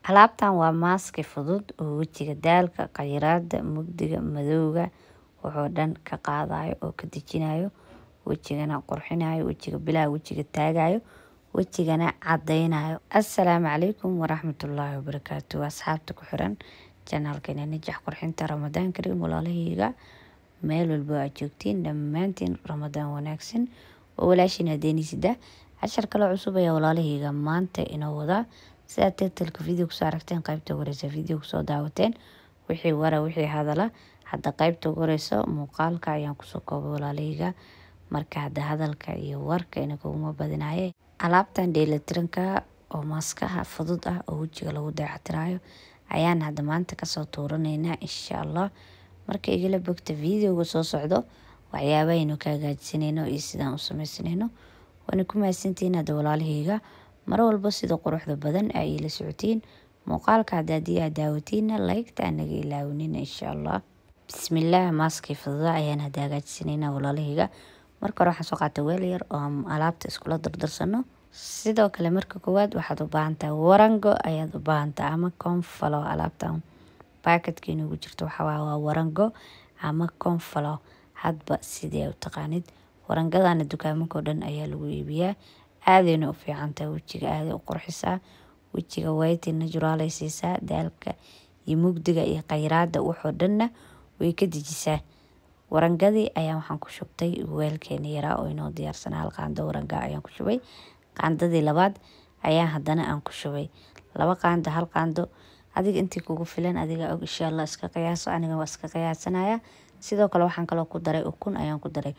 Alaabtan waa maaski fudud oo wajiga, daalka, qanjidhada, mugdiga, madowga wuxuu dhan ka qaadayo oo ka dejinayo. Wajigana qurxinayo, wajiga bilaa, wajiga taagayo, wajigana cadeynayo. Assalaamu calaykum waraxmatullaahi wabarakaatuh. Asxaabta ku xiran janaalkeena Najax Qurxinta Ramadaan Kariim walaalahayga meel walbo aad joogtiin dhammaantiin Ramadaan wanaagsan. Waa walaashiin hadeeniisida cashar kale cusub ayaa walaalahayga maanta inoo wadaa sidaa tartalka video kusoo aragteen qaybta ugu horeysa video daawateen wixii wara wixii hadala hadda qaybta ugu horeysa muuqaalka ayaan kusoo koobay walaalahayga marka hadda hadalka iyo warka ina badinaaye alaabtan dheelitiranka oo maaskaha fudud ah oo wejiga lagu dayactiraayo ayaan hadda maanta kasoo tuuranaynaa insha allah marka igala bogta videoga soo socdo waxyaabahaynu ka hagaajsanayno iyo sidaan u sameysanayno waana ku mahadsantihiin hadda walaalahayga mar walba sida quruxda badan aa iila socotiin muuqaalka hadaadii aa daawatiinna laygta anaga ilaawinin insha allah bismillaah maaskii fududa ayaan hada hagaajisanaynaa walaalahayga marka hore waxaan soo qaatay weel yar oo alaabta iskula dardarsano sidoo kale marka koowaad waxaad u baahantaa warango ayaad u baahantaa ama konfalo alaabtan baakadka inugu jirto waxaawaa waa warango ama konfalo hadba sidee u taqaanid warangadana dukaamaka dhan ayaa lagu iibiyaa aadayna u fiicantahay wejiga aaday u qurxisaa wejiga wayta najuraalay siisaa daalka iyo mugdiga iyo khayraada waxoo dhanna way ka dejisaa warangadii ayaa waxaan ku shubtay weelkeena yaraa oo inoo diyaarsanaa hal qaando warangaa ayaan ku shubay qaandadii labaad ayaa haddana aan ku shubay laba qaando hal qaando adiga intii kugu filan adiga og insha allah iska qiyaaso aniga waa iska qiyaasanaya sidoo kale waxaan kaloo ku daray ukun ayaan ku daray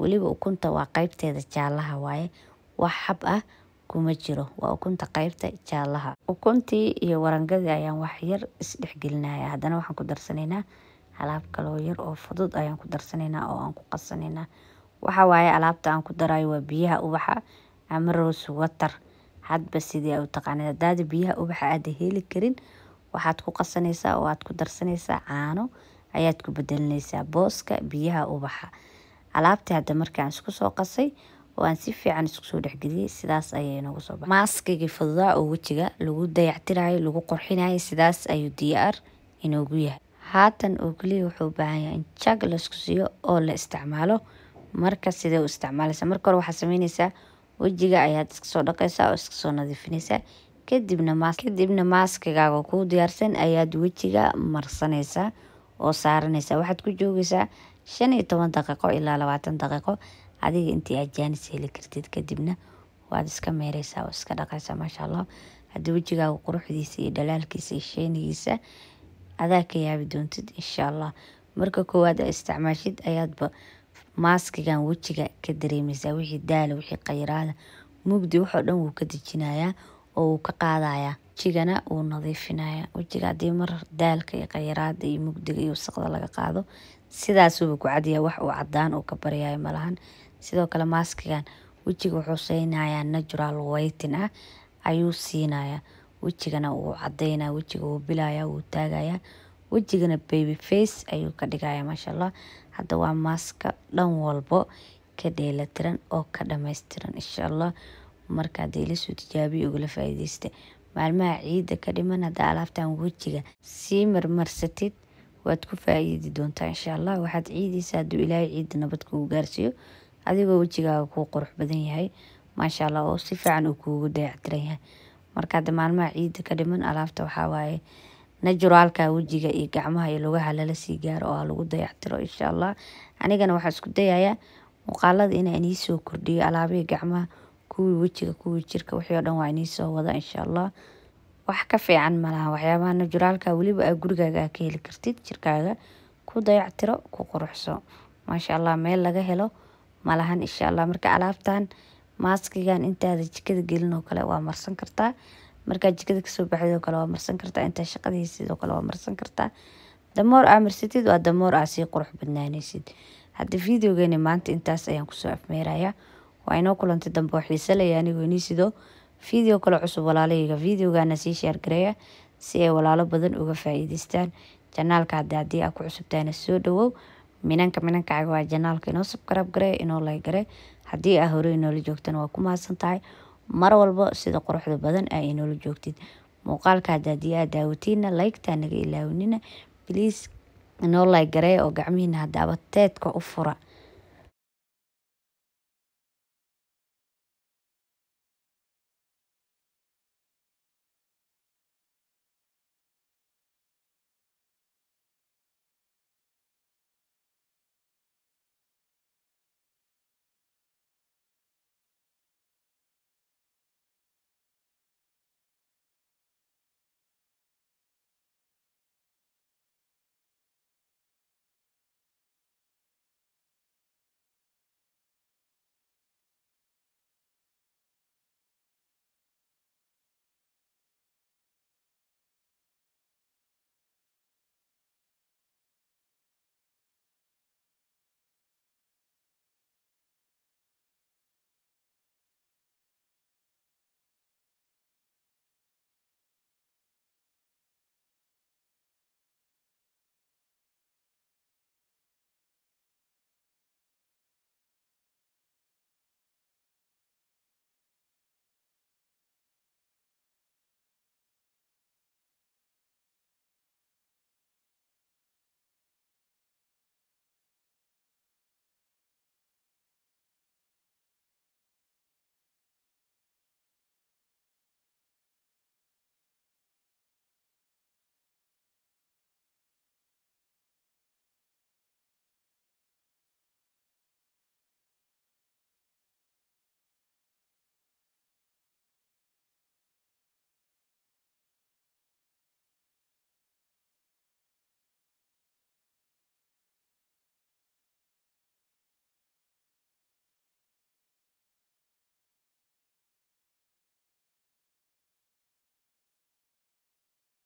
weliba ukunta waa qeybteeda jaalaha waaye wax xab ah kuma jiro waa ukunta qaybta jaalaha ukuntii iyo warangadii ayaan wax yar isdhexgelinaya haddana waxaan ku darsanaynaa alaab kaloo yar oo fudud ayaan ku darsanaynaa oo aan ku qasanaynaa waxa waaye alaabta aan ku daraayo waa biyaha ubaxa ama roose water hadba sidii ay u taqaanid haddaada biyaha ubaxa aada heli karin waxaad ku qasanaysaa oo aad ku darsanaysaa caano ayaad ku bedelinaysaa booska biyaha ubaxa alaabtii hadda markaan isku soo qasay oo aan si fiican iskusoo soo sidaas ayay nooga soo baxay maaskigii fududaa oo wejiga lagu dayactirayo lagu qorxinayo sidaas ayuu diyaar inoogu yahay haatan oo keliya wuxuu u baahan yahay in jag laisku siiyo oo la isticmaalo marka sidee u isticmaalaysa marka hore waxaad sameynaysaa wejiga ayaad iskasoo soo dhaqaysaa oo iskasoo nadiifinaysaa kadibna maas kadibna maaskigaaga kuu diyaarsan ayaad wejiga marsanaysaa oo saaranaysaa waxaad ku joogaysaa shan iyo toban daqiiqo ilaa labaatan daqiiqo adiga intii ajaanis heli kartid kadibna waad iska meereysaa oo iska dhaqaysaa maasha allah haddii wejigaaga quruxdiisa iyo dhalaalkiisa iyo sheenigiisa adaa ka yaabi doontid insha allah marka koowaad aa isticmaashid ayaadba maaskigan wejiga ka dareemeysaa wixii daala wixii qayraada mugdi waxoo dhan wuu ka dejinayaa oo wuu ka qaadayaa wejigana wuu nadiifinayaa wejiga haddii mar daalka iyo qayraada iyo mugdiga iyo wasaqda laga qaado sidaasuuba ku cadiyaa wax uu cadaan uu ka baryayo malahan sidoo kale maaskigan wejiga wuxuu siinayaa natural whiten ah ayuu siinayaa wejigana wuu cadeynaya wejiga wuu bilaya wuu taagayaa wejigana baby face ayuu ka dhigaya maashallah hadda waa maaska dhan walbo ka dheelatiran oo ka dhammaystiran insha allah marka hadii ilasoo tijaabiya ugala faa'iidaysta maalmaha ciidda ka dhiman haddaa alaabtan wejiga sii marmarsatid waad ku faa'iidi doontaa insha allah waxaad ciidaysa hadduu ilaahay ciidda nabad kugu gaarsiiyo adigoo wejigaaga kuu qurux badan yahay maasha allah oo si fiican uu kuugu dayactiran yahay marka hadda maalmaha ciida ka dhiman alaabta waxaa waaye najuraalka wejiga iyo gacmaha iyo lugaha lala sii gaaro oo halagu dayactiro insha allah anigana waxaa isku dayayaa muqaalada inaa iniisoo kordhiyo alaabihii gacmaha kuwii wejiga kuwii jirka wixii oo dhan waa iniisoo wada insha allah wax ka fiican malaha waxyaabaha najuraalka weliba aa gurigaaga ka heli kartid jirkaaga ku dayactiro ku quruxso maasha allah meel laga helo malahan insha allah marka alaabtan maaskigan intaada jikada gelinoo kale waa marsan kartaa markaa jikada kasoo baxdoo kale waa marsan kartaa intaa shaqadiisidoo kale waa marsan kartaa damoor aa marsatid waa damoor aa sii qurux badnaanaysid hadda videogeeni maanta intaas ayaan kusoo afmeerayaa waa inoo kulantay dambe oo xiisalaya inii sido video kale cusub walaalahayga videogaana sii sheergareeya si ay walaalo badan uga faa'iidaystaan janaalka hadda haddii aa ku cusubtaana soo dhawow minanka minankaaga waa janaalka inoo sabkaraab gare inoo lay gare haddii aa hore inoola joogtan waa ku mahadsan tahay mar walba sida quruxda badan aa inoola joogtid muuqaalkaada hadda haddii aa daawatiina laygtaa naga ilaawinina bliis inoo lay garee oo gacmihiina hadaaba teedka u fura